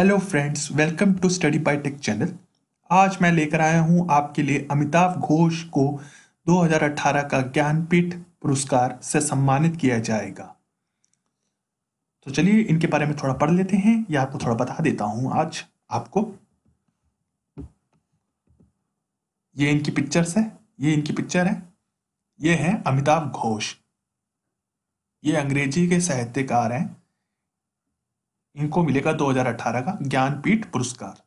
hello friends welcome to study by tech channel आज मैं लेकर आया हूं आपके लिए अमिताभ घोष को 2018 का ज्ञानपीठ पुरस्कार से सम्मानित किया जाएगा तो चलिए इनके बारे में थोड़ा पढ़ लेते हैं या आपको थोड़ा बता देता हूं आज आपको ये इनकी पिक्चर्स है ये इनकी पिक्चर है ये है अमिताभ घोष ये अंग्रेजी के साहित्यकार हैं इनको मिलेगा 2018 का ज्ञानपीठ पुरस्कार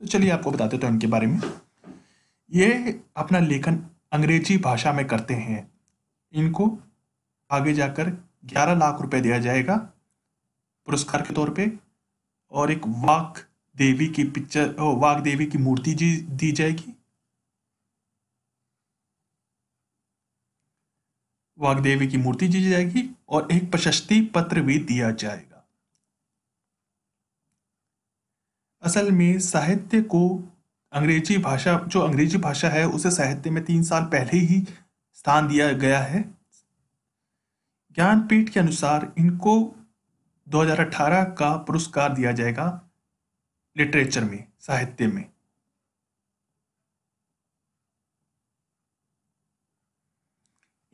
तो चलिए आपको बताते हैं इनके बारे में ये अपना लेखन अंग्रेजी भाषा में करते हैं इनको आगे जाकर 11 लाख रुपए दिया जाएगा पुरस्कार के तौर पे और एक वाक देवी की पिक्चर वाक देवी की मूर्ति जी दी जाएगी वागदेवी की मूर्ति दी जाएगी और एक प्रशस्ति पत्र भी दिया जाएगा असल में साहित्य को अंग्रेजी भाषा जो अंग्रेजी भाषा है उसे साहित्य में तीन साल पहले ही स्थान दिया गया है ज्ञानपीठ के अनुसार इनको 2018 का पुरस्कार दिया जाएगा लिटरेचर में साहित्य में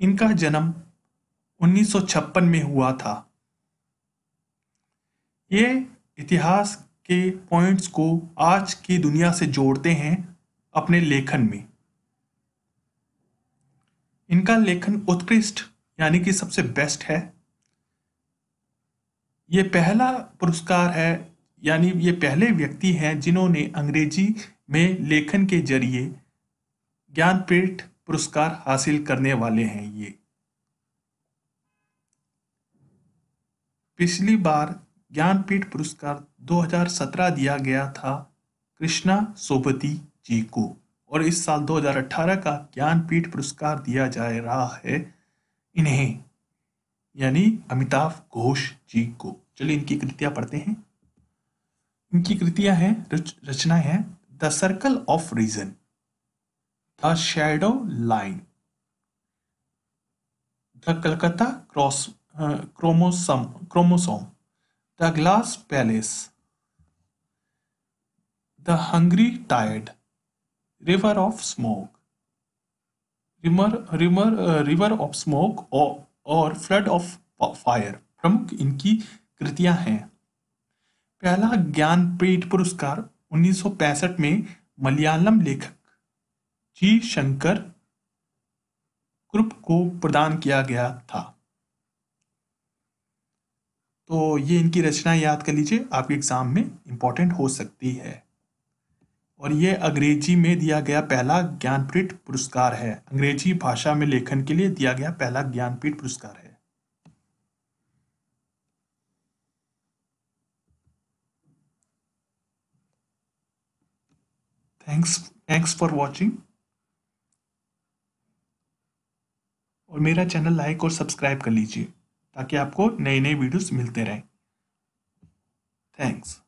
इनका जन्म 1956 में हुआ था ये इतिहास के पॉइंट्स को आज की दुनिया से जोड़ते हैं अपने लेखन में इनका लेखन उत्कृष्ट यानी कि सबसे बेस्ट है ये पहला पुरस्कार है यानी ये पहले व्यक्ति हैं जिन्होंने अंग्रेजी में लेखन के जरिए ज्ञानपीठ पुरस्कार हासिल करने वाले हैं ये पिछली बार ज्ञानपीठ पुरस्कार 2017 दिया गया था कृष्णा सोपती जी को और इस साल 2018 का ज्ञानपीठ पुरस्कार दिया जा रहा है इन्हें यानी अमिताभ घोष जी को चलिए इनकी कृतियां पढ़ते हैं इनकी कृतियां हैं रचनाएं हैं the circle of reason The Shadow Line The Calcutta Cross uh, chromosome, chromosome The Glass Palace The Hungry Tide River of Smoke River, river, uh, river of Smoke or, और फ्लड ऑफ फायर प्रमुख इनकी कृतियां हैं पहला ज्ञानपीठ पुरस्कार 1965 में मलयालम लेखक जी Shankar group को प्रदान किया गया था तो ये इनकी रचना याद कर लीजिए आपके एग्जाम में इंपॉर्टेंट हो सकती है और ये अंग्रेजी में दिया गया पहला ज्ञानपीठ पुरस्कार है अंग्रेजी भाषा में लेखन के लिए दिया गया पहला ज्ञानपीठ पुरस्कार है थैंक्स थैंक्स फॉर वॉचिंग और मेरा चैनल लाइक और सब्सक्राइब कर लीजिए ताकि आपको नए नए वीडियोस मिलते रहें थैंक्स